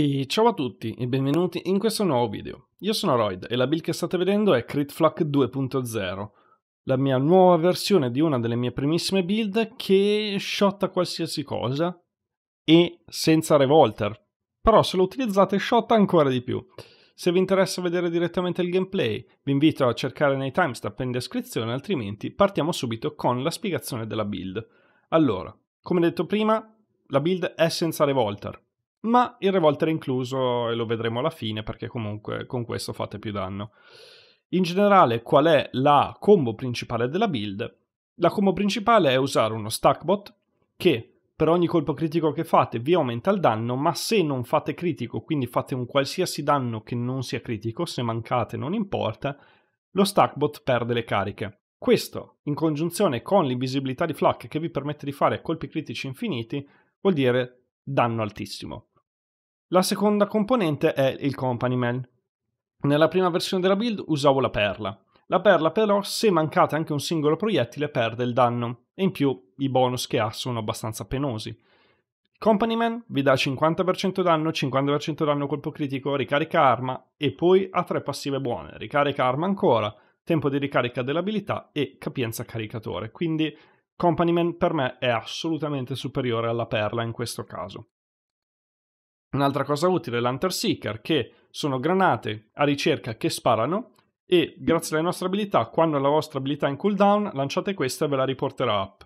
E ciao a tutti e benvenuti in questo nuovo video. Io sono Royd e la build che state vedendo è CritFlock 2.0, la mia nuova versione di una delle mie primissime build che shotta qualsiasi cosa e senza revolter. Però se lo utilizzate shotta ancora di più. Se vi interessa vedere direttamente il gameplay, vi invito a cercare nei timestamp in descrizione, altrimenti partiamo subito con la spiegazione della build. Allora, come detto prima, la build è senza revolter ma il revolter è incluso e lo vedremo alla fine perché comunque con questo fate più danno. In generale, qual è la combo principale della build? La combo principale è usare uno stackbot che per ogni colpo critico che fate vi aumenta il danno, ma se non fate critico, quindi fate un qualsiasi danno che non sia critico, se mancate non importa, lo stackbot perde le cariche. Questo, in congiunzione con l'invisibilità di Flak che vi permette di fare colpi critici infiniti, vuol dire danno altissimo. La seconda componente è il company man. Nella prima versione della build usavo la perla. La perla però, se mancate anche un singolo proiettile, perde il danno, e in più i bonus che ha sono abbastanza penosi. Company Man vi dà 50% danno, 50% danno colpo critico, ricarica arma e poi ha tre passive buone, ricarica arma ancora, tempo di ricarica dell'abilità e capienza caricatore. Quindi Companyman per me è assolutamente superiore alla Perla in questo caso. Un'altra cosa utile è l'Hunter Seeker, che sono granate a ricerca che sparano e grazie alle nostre abilità, quando la vostra abilità è in cooldown, lanciate questa e ve la riporterà up.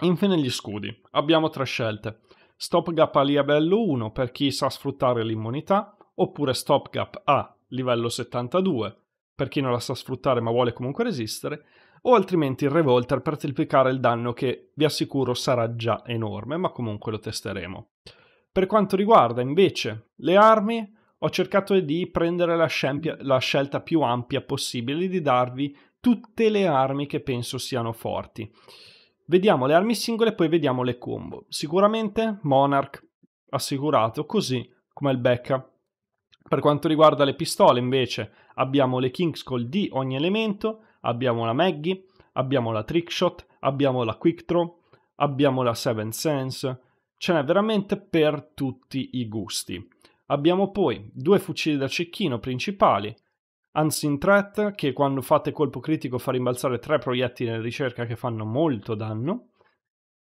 Infine gli scudi. Abbiamo tre scelte. Stop Gap a livello 1 per chi sa sfruttare l'immunità, oppure Stop Gap a livello 72 per chi non la sa sfruttare ma vuole comunque resistere, o altrimenti il revolter per triplicare il danno che vi assicuro sarà già enorme, ma comunque lo testeremo. Per quanto riguarda invece le armi, ho cercato di prendere la, scempia, la scelta più ampia possibile di darvi tutte le armi che penso siano forti. Vediamo le armi singole e poi vediamo le combo. Sicuramente Monarch assicurato, così come il Becca per quanto riguarda le pistole, invece, abbiamo le Kings col D ogni elemento, abbiamo la Maggie, abbiamo la Trickshot, abbiamo la Quick abbiamo la Seven Sense, ce n'è veramente per tutti i gusti. Abbiamo poi due fucili da cecchino principali, Unseen Threat, che quando fate colpo critico fa rimbalzare tre proiettili nella ricerca che fanno molto danno,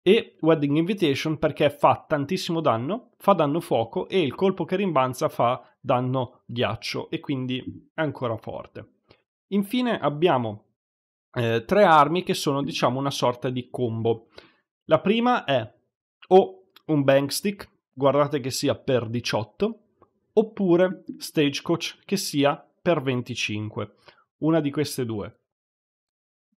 e Wedding Invitation perché fa tantissimo danno, fa danno fuoco e il colpo che rimbalza fa danno ghiaccio e quindi è ancora forte. Infine abbiamo eh, tre armi che sono diciamo una sorta di combo. La prima è o un bankstick, guardate che sia per 18, oppure stagecoach che sia per 25, una di queste due.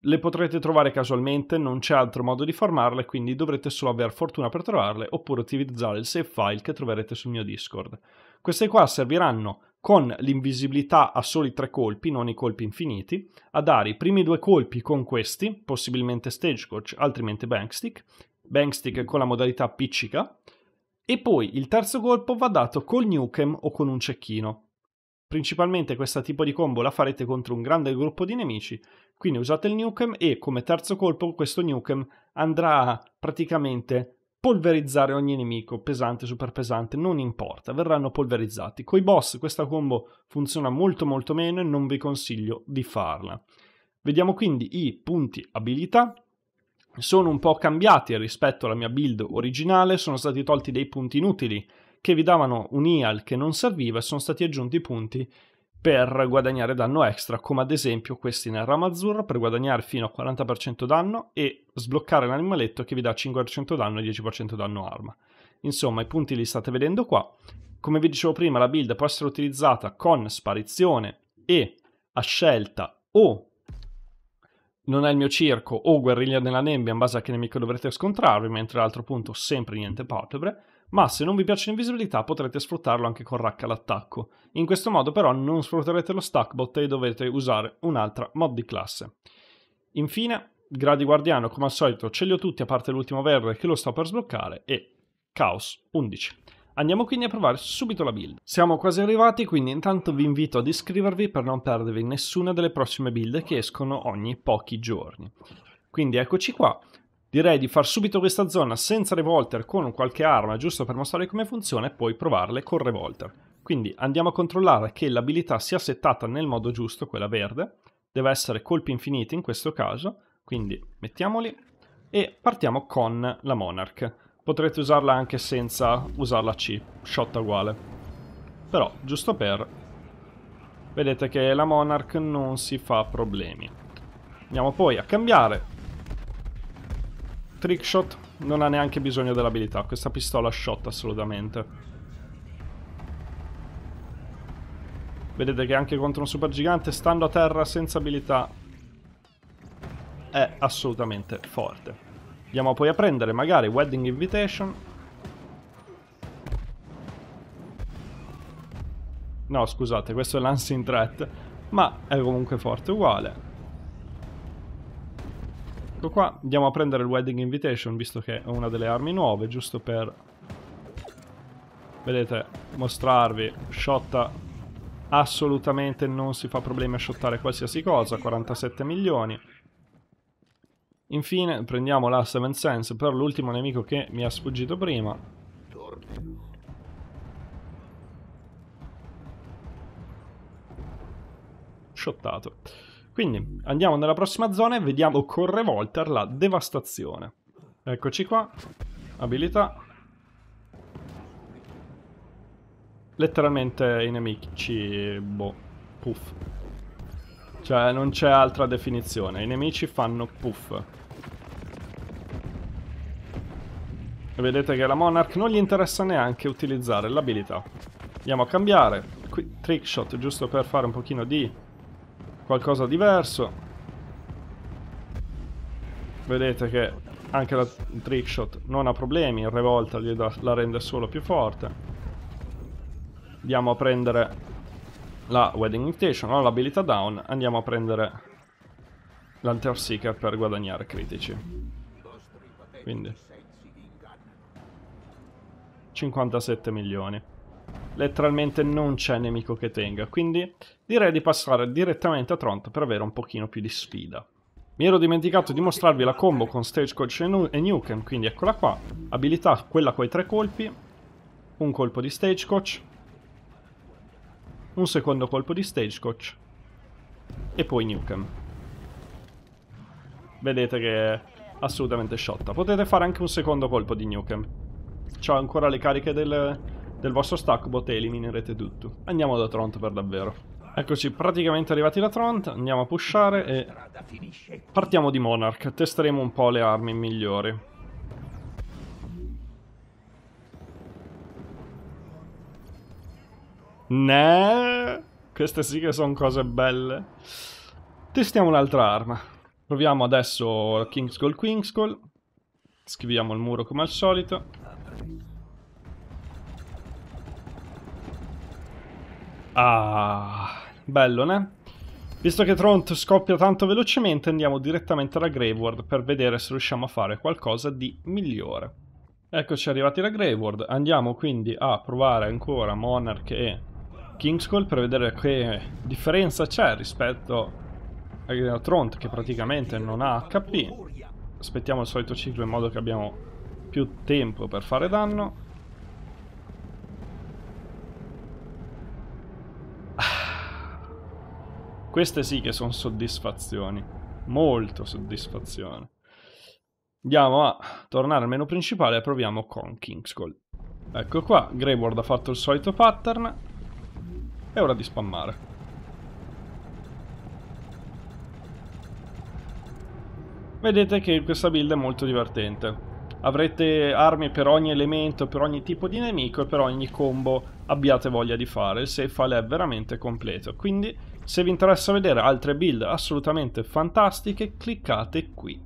Le potrete trovare casualmente, non c'è altro modo di farmarle, quindi dovrete solo aver fortuna per trovarle oppure utilizzare il save file che troverete sul mio Discord. Queste qua serviranno con l'invisibilità a soli tre colpi, non i colpi infiniti, a dare i primi due colpi con questi, possibilmente Stagecoach, altrimenti Bankstick, Bankstick con la modalità appiccica, e poi il terzo colpo va dato col Nukem o con un cecchino. Principalmente questo tipo di combo la farete contro un grande gruppo di nemici, quindi usate il Nukem e come terzo colpo questo Nukem andrà a praticamente polverizzare ogni nemico, pesante, super pesante, non importa, verranno polverizzati. Coi boss questa combo funziona molto molto meno e non vi consiglio di farla. Vediamo quindi i punti abilità. Sono un po' cambiati rispetto alla mia build originale, sono stati tolti dei punti inutili che vi davano un IAL che non serviva e sono stati aggiunti punti per guadagnare danno extra, come ad esempio questi nel ramo azzurro per guadagnare fino a 40% danno e sbloccare l'animaletto che vi dà 5% danno e 10% danno arma. Insomma, i punti li state vedendo qua. Come vi dicevo prima, la build può essere utilizzata con sparizione e a scelta o non è il mio circo o guerriglia nella nebbia in base a che nemico dovrete scontrarvi, mentre l'altro punto sempre niente palpebre ma se non vi piace l'invisibilità potrete sfruttarlo anche con rack all'attacco. In questo modo però non sfrutterete lo stackbot e dovete usare un'altra mod di classe. Infine, gradi guardiano come al solito ce li ho tutti a parte l'ultimo verde che lo sto per sbloccare e Chaos 11. Andiamo quindi a provare subito la build. Siamo quasi arrivati, quindi intanto vi invito ad iscrivervi per non perdervi nessuna delle prossime build che escono ogni pochi giorni. Quindi eccoci qua, Direi di far subito questa zona senza revolter con qualche arma, giusto per mostrare come funziona, e poi provarle con revolter. Quindi andiamo a controllare che l'abilità sia settata nel modo giusto, quella verde. Deve essere colpi infiniti in questo caso, quindi mettiamoli e partiamo con la Monarch. Potrete usarla anche senza usarla C, shot uguale. Però, giusto per... Vedete che la Monarch non si fa problemi. Andiamo poi a cambiare Trickshot non ha neanche bisogno dell'abilità, questa pistola shot assolutamente. Vedete che anche contro un super gigante, stando a terra senza abilità, è assolutamente forte. Andiamo poi a prendere magari Wedding Invitation. No, scusate, questo è Lancing Threat, ma è comunque forte uguale. Ecco qua, andiamo a prendere il wedding invitation, visto che è una delle armi nuove, giusto per... Vedete, mostrarvi, shotta assolutamente non si fa problemi a shottare qualsiasi cosa, 47 milioni. Infine prendiamo la Seven Sense per l'ultimo nemico che mi ha sfuggito prima. Shottato. Quindi andiamo nella prossima zona e vediamo con Revolter la devastazione. Eccoci qua. Abilità. Letteralmente i nemici... Boh. Puff. Cioè non c'è altra definizione. I nemici fanno puff. vedete che la Monarch non gli interessa neanche utilizzare l'abilità. Andiamo a cambiare. Qui trickshot giusto per fare un pochino di qualcosa di diverso. Vedete che anche la trickshot non ha problemi, in revolta da, la rende solo più forte. Andiamo a prendere la Wedding Invitation, ho l'abilità down, andiamo a prendere l'Alter Seeker per guadagnare critici. Quindi 57 milioni letteralmente non c'è nemico che tenga, quindi direi di passare direttamente a Tront per avere un pochino più di sfida. Mi ero dimenticato di mostrarvi la combo con Stagecoach e, Nukem, quindi eccola qua. Abilità quella con i tre colpi, un colpo di Stagecoach, un secondo colpo di Stagecoach e poi Nukem. Vedete che è assolutamente sciotta. Potete fare anche un secondo colpo di Nukem. C'ho ancora le cariche del, del vostro stackbot e eliminerete tutto. Andiamo da Tront per davvero. Eccoci praticamente arrivati da Tront, andiamo a pushare e partiamo di Monarch, testeremo un po' le armi migliori. Ne, queste sì che sono cose belle. Testiamo un'altra arma. Proviamo adesso Kingskull Kingskull. Scriviamo il muro come al solito. Ah, bello, ne? Visto che Tront scoppia tanto velocemente, andiamo direttamente alla Graveward per vedere se riusciamo a fare qualcosa di migliore. Eccoci arrivati alla Graveward, andiamo quindi a provare ancora Monarch e Kingskull per vedere che differenza c'è rispetto a Tront che praticamente non ha HP. Aspettiamo il solito ciclo in modo che abbiamo più tempo per fare danno. Queste sì che sono soddisfazioni. Molto soddisfazione. Andiamo a tornare al menu principale e proviamo con Kingskull. Ecco qua, Greyward ha fatto il solito pattern. È ora di spammare. Vedete che questa build è molto divertente. Avrete armi per ogni elemento, per ogni tipo di nemico e per ogni combo abbiate voglia di fare. Il safe file è veramente completo. Quindi se vi interessa vedere altre build assolutamente fantastiche cliccate qui.